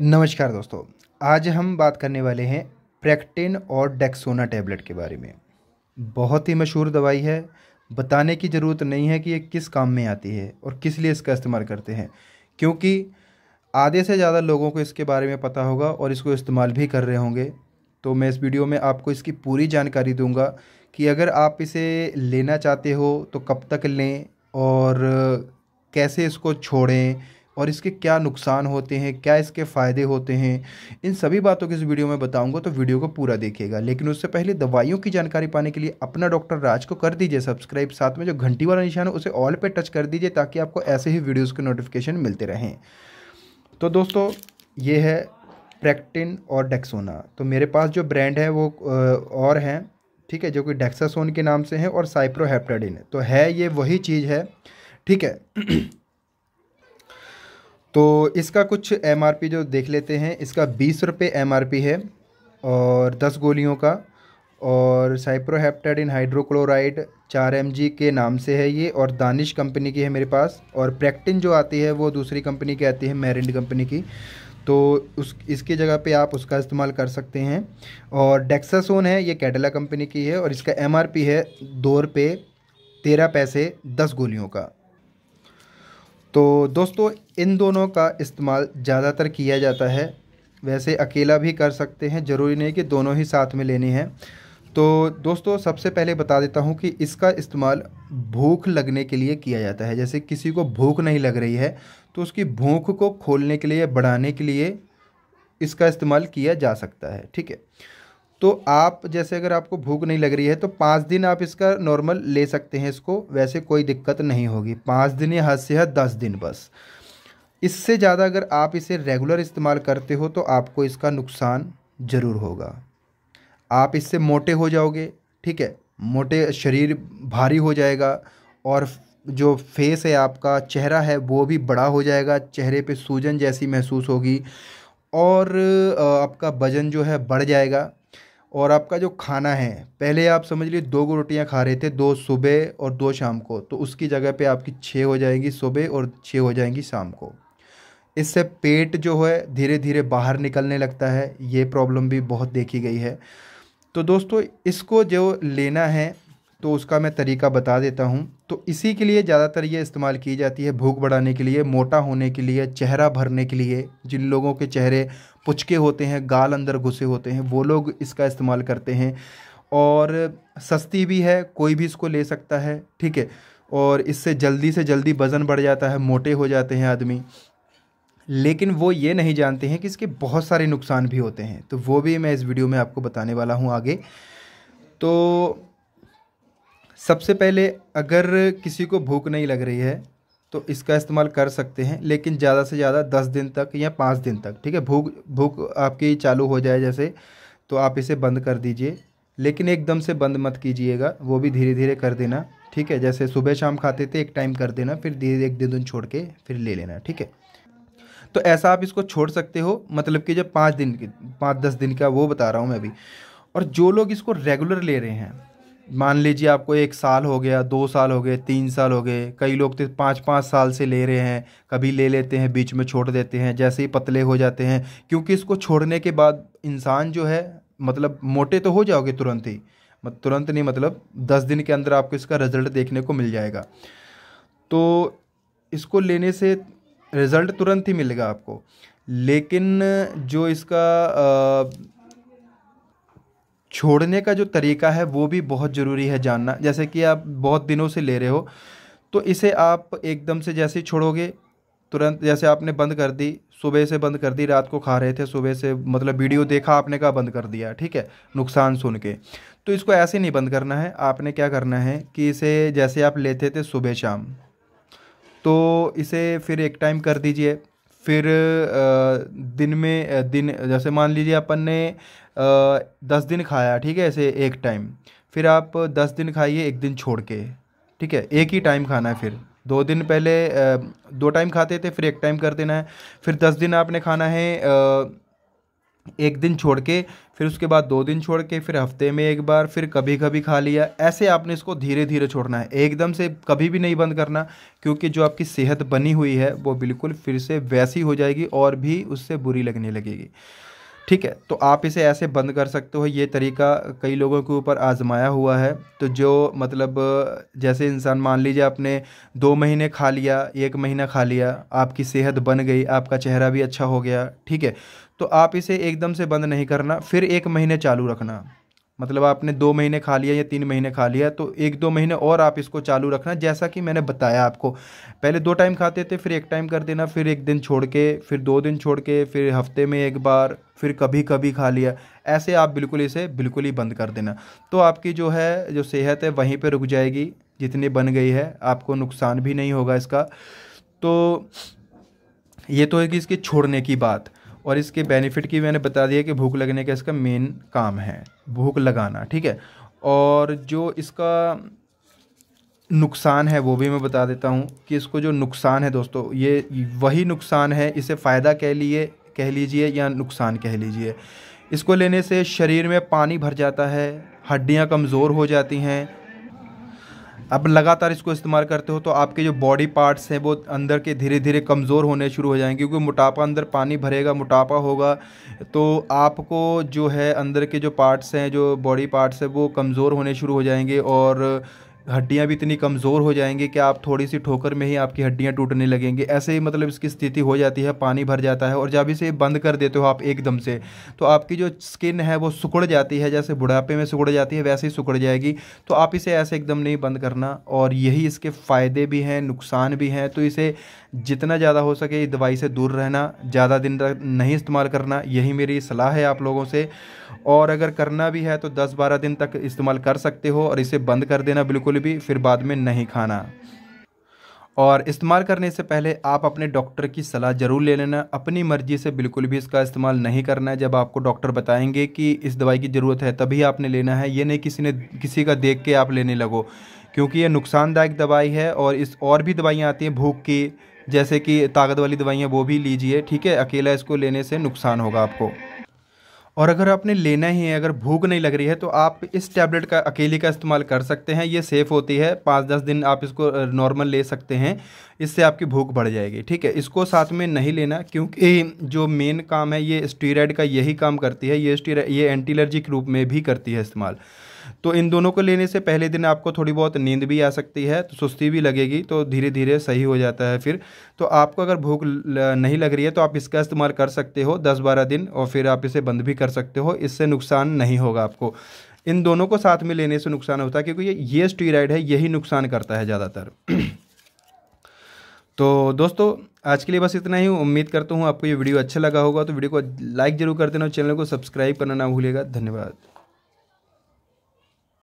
नमस्कार दोस्तों आज हम बात करने वाले हैं प्रैक्टिन और डेक्सोना टैबलेट के बारे में बहुत ही मशहूर दवाई है बताने की ज़रूरत नहीं है कि ये किस काम में आती है और किस लिए इसका इस्तेमाल करते हैं क्योंकि आधे से ज़्यादा लोगों को इसके बारे में पता होगा और इसको इस्तेमाल भी कर रहे होंगे तो मैं इस वीडियो में आपको इसकी पूरी जानकारी दूंगा कि अगर आप इसे लेना चाहते हो तो कब तक लें और कैसे इसको छोड़ें और इसके क्या नुकसान होते हैं क्या इसके फ़ायदे होते हैं इन सभी बातों के इस वीडियो में बताऊंगा तो वीडियो को पूरा देखिएगा लेकिन उससे पहले दवाइयों की जानकारी पाने के लिए अपना डॉक्टर राज को कर दीजिए सब्सक्राइब साथ में जो घंटी वाला निशान है उसे ऑल पर टच कर दीजिए ताकि आपको ऐसे ही वीडियोज़ के नोटिफिकेशन मिलते रहें तो दोस्तों ये है प्रैक्टिन और डेक्सोना तो मेरे पास जो ब्रांड है वो और हैं ठीक है जो कि डेक्सासोन के नाम से हैं और साइप्रोहेप्टाडिन तो है ये वही चीज़ है ठीक है तो इसका कुछ एम जो देख लेते हैं इसका बीस रुपये एम है और दस गोलियों का और इन हाइड्रोक्लोराइड चार एम के नाम से है ये और दानिश कंपनी की है मेरे पास और प्रैक्टिन जो आती है वो दूसरी कंपनी की आती है मैरिंड कंपनी की तो उस इसकी जगह पे आप उसका इस्तेमाल कर सकते हैं और डेक्सासोन है ये कैडला कंपनी की है और इसका एम है दो रुपये तेरह पैसे दस गोलियों का तो दोस्तों इन दोनों का इस्तेमाल ज़्यादातर किया जाता है वैसे अकेला भी कर सकते हैं ज़रूरी नहीं कि दोनों ही साथ में लेनी है तो दोस्तों सबसे पहले बता देता हूँ कि इसका इस्तेमाल भूख लगने के लिए किया जाता है जैसे किसी को भूख नहीं लग रही है तो उसकी भूख को खोलने के लिए बढ़ाने के लिए इसका इस्तेमाल किया जा सकता है ठीक है तो आप जैसे अगर आपको भूख नहीं लग रही है तो पाँच दिन आप इसका नॉर्मल ले सकते हैं इसको वैसे कोई दिक्कत नहीं होगी पाँच दिन या हद से हद दस दिन बस इससे ज़्यादा अगर आप इसे रेगुलर इस्तेमाल करते हो तो आपको इसका नुकसान ज़रूर होगा आप इससे मोटे हो जाओगे ठीक है मोटे शरीर भारी हो जाएगा और जो फेस है आपका चेहरा है वो भी बड़ा हो जाएगा चेहरे पे सूजन जैसी महसूस होगी और आपका वज़न जो है बढ़ जाएगा और आपका जो खाना है पहले आप समझ लीजिए दो रोटियां खा रहे थे दो सुबह और दो शाम को तो उसकी जगह पे आपकी छः हो जाएगी सुबह और छः हो जाएंगी शाम को इससे पेट जो है धीरे धीरे बाहर निकलने लगता है ये प्रॉब्लम भी बहुत देखी गई है तो दोस्तों इसको जो लेना है तो उसका मैं तरीका बता देता हूँ तो इसी के लिए ज़्यादातर ये इस्तेमाल की जाती है भूख बढ़ाने के लिए मोटा होने के लिए चेहरा भरने के लिए जिन लोगों के चेहरे पुचके होते हैं गाल अंदर घुसे होते हैं वो लोग इसका इस्तेमाल करते हैं और सस्ती भी है कोई भी इसको ले सकता है ठीक है और इससे जल्दी से जल्दी वज़न बढ़ जाता है मोटे हो जाते हैं आदमी लेकिन वो ये नहीं जानते हैं कि इसके बहुत सारे नुकसान भी होते हैं तो वो भी मैं इस वीडियो में आपको बताने वाला हूँ आगे तो सबसे पहले अगर किसी को भूख नहीं लग रही है तो इसका इस्तेमाल कर सकते हैं लेकिन ज़्यादा से ज़्यादा दस दिन तक या पाँच दिन तक ठीक है भूख भूख आपकी चालू हो जाए जैसे तो आप इसे बंद कर दीजिए लेकिन एकदम से बंद मत कीजिएगा वो भी धीरे धीरे कर देना ठीक है जैसे सुबह शाम खाते थे एक टाइम कर देना फिर धीरे एक दिन दिन छोड़ के फिर ले लेना ठीक है तो ऐसा आप इसको छोड़ सकते हो मतलब कि जब पाँच दिन की पाँच दस दिन का वो बता रहा हूँ मैं अभी और जो लोग इसको रेगुलर ले रहे हैं मान लीजिए आपको एक साल हो गया दो साल हो गए तीन साल हो गए कई लोग तो पाँच पाँच साल से ले रहे हैं कभी ले लेते हैं बीच में छोड़ देते हैं जैसे ही पतले हो जाते हैं क्योंकि इसको छोड़ने के बाद इंसान जो है मतलब मोटे तो हो जाओगे तुरंत ही मत तुरंत नहीं मतलब दस दिन के अंदर आपको इसका रिज़ल्ट देखने को मिल जाएगा तो इसको लेने से रिज़ल्ट तुरंत ही मिलेगा आपको लेकिन जो इसका छोड़ने का जो तरीका है वो भी बहुत ज़रूरी है जानना जैसे कि आप बहुत दिनों से ले रहे हो तो इसे आप एकदम से जैसे छोड़ोगे तुरंत जैसे आपने बंद कर दी सुबह से बंद कर दी रात को खा रहे थे सुबह से मतलब वीडियो देखा आपने कहा बंद कर दिया ठीक है नुकसान सुन के तो इसको ऐसे नहीं बंद करना है आपने क्या करना है कि इसे जैसे आप लेते थे सुबह शाम तो इसे फिर एक टाइम कर दीजिए फिर दिन में दिन जैसे मान लीजिए अपन ने दस दिन खाया ठीक है ऐसे एक टाइम फिर आप दस दिन खाइए एक दिन छोड़ के ठीक है एक ही टाइम खाना है फिर दो दिन पहले दो टाइम खाते थे फिर एक टाइम कर देना है फिर दस दिन आपने खाना है एक दिन छोड़ के फिर उसके बाद दो दिन छोड़ के फिर हफ्ते में एक बार फिर कभी कभी खा लिया ऐसे आपने इसको धीरे धीरे छोड़ना है एकदम से कभी भी नहीं बंद करना क्योंकि जो आपकी सेहत बनी हुई है वो बिल्कुल फिर से वैसी हो जाएगी और भी उससे बुरी लगने लगेगी ठीक है तो आप इसे ऐसे बंद कर सकते हो ये तरीका कई लोगों के ऊपर आजमाया हुआ है तो जो मतलब जैसे इंसान मान लीजिए आपने दो महीने खा लिया एक महीना खा लिया आपकी सेहत बन गई आपका चेहरा भी अच्छा हो गया ठीक है तो आप इसे एकदम से बंद नहीं करना फिर एक महीने चालू रखना मतलब आपने दो महीने खा लिया या तीन महीने खा लिया तो एक दो महीने और आप इसको चालू रखना जैसा कि मैंने बताया आपको पहले दो टाइम खाते थे फिर एक टाइम कर देना फिर एक दिन छोड़ के फिर दो दिन छोड़ के फिर हफ्ते में एक बार फिर कभी कभी खा लिया ऐसे आप बिल्कुल इसे बिल्कुल ही बंद कर देना तो आपकी जो है जो सेहत है वहीं पर रुक जाएगी जितनी बन गई है आपको नुकसान भी नहीं होगा इसका तो ये तो है कि इसके छोड़ने की बात और इसके बेनिफिट की मैंने बता दिया कि भूख लगने का इसका मेन काम है भूख लगाना ठीक है और जो इसका नुकसान है वो भी मैं बता देता हूँ कि इसको जो नुकसान है दोस्तों ये वही नुकसान है इसे फ़ायदा कह लिए कह लीजिए या नुकसान कह लीजिए इसको लेने से शरीर में पानी भर जाता है हड्डियाँ कमज़ोर हो जाती हैं आप लगातार इसको इस्तेमाल करते हो तो आपके जो बॉडी पार्ट्स हैं वो अंदर के धीरे धीरे कमज़ोर होने शुरू हो जाएंगे क्योंकि मोटापा अंदर पानी भरेगा मोटापा होगा तो आपको जो है अंदर के जो पार्ट्स हैं जो बॉडी पार्ट्स हैं वो कमज़ोर होने शुरू हो जाएंगे और हड्डियाँ भी इतनी कमज़ोर हो जाएंगी कि आप थोड़ी सी ठोकर में ही आपकी हड्डियाँ टूटने लगेंगी ऐसे ही मतलब इसकी स्थिति हो जाती है पानी भर जाता है और जब इसे बंद कर देते हो आप एकदम से तो आपकी जो स्किन है वो सुकड़ जाती है जैसे बुढ़ापे में सुकड़ जाती है वैसे ही सुकड़ जाएगी तो आप इसे ऐसे एकदम नहीं बंद करना और यही इसके फ़ायदे भी हैं नुकसान भी हैं तो इसे जितना ज़्यादा हो सके इस दवाई से दूर रहना ज़्यादा दिन तक नहीं इस्तेमाल करना यही मेरी सलाह है आप लोगों से और अगर करना भी है तो 10-12 दिन तक इस्तेमाल कर सकते हो और इसे बंद कर देना बिल्कुल भी फिर बाद में नहीं खाना और इस्तेमाल करने से पहले आप अपने डॉक्टर की सलाह ज़रूर ले लेना अपनी मर्ज़ी से बिल्कुल भी इसका इस्तेमाल नहीं करना है जब आपको डॉक्टर बताएंगे कि इस दवाई की ज़रूरत है तभी आपने लेना है ये नहीं किसी ने किसी का देख के आप लेने लगो क्योंकि ये नुकसानदायक दवाई है और इस और भी दवाइयाँ आती हैं भूख की जैसे कि ताकत वाली दवाइयाँ वो भी लीजिए ठीक है अकेला इसको लेने से नुकसान होगा आपको और अगर आपने लेना ही है अगर भूख नहीं लग रही है तो आप इस टैबलेट का अकेले का इस्तेमाल कर सकते हैं ये सेफ़ होती है पाँच दस दिन आप इसको नॉर्मल ले सकते हैं इससे आपकी भूख बढ़ जाएगी ठीक है इसको साथ में नहीं लेना क्योंकि जो मेन काम है ये स्टीराइड का यही काम करती है ये स्टीरा ये एंटीलर्जी के रूप में भी करती है इस्तेमाल तो इन दोनों को लेने से पहले दिन आपको थोड़ी बहुत नींद भी आ सकती है तो सुस्ती भी लगेगी तो धीरे धीरे सही हो जाता है फिर तो आपको अगर भूख नहीं लग रही है तो आप इसका इस्तेमाल कर सकते हो दस बारह दिन और फिर आप इसे बंद भी कर सकते हो इससे नुकसान नहीं होगा आपको इन दोनों को साथ में लेने से नुकसान होता है क्योंकि ये स्टीराइड है यही नुकसान करता है ज़्यादातर तो दोस्तों आज के लिए बस इतना ही उम्मीद करता हूँ आपको ये वीडियो अच्छा लगा होगा तो वीडियो को लाइक जरूर कर देना चैनल को सब्सक्राइब करना ना भूलिएगा धन्यवाद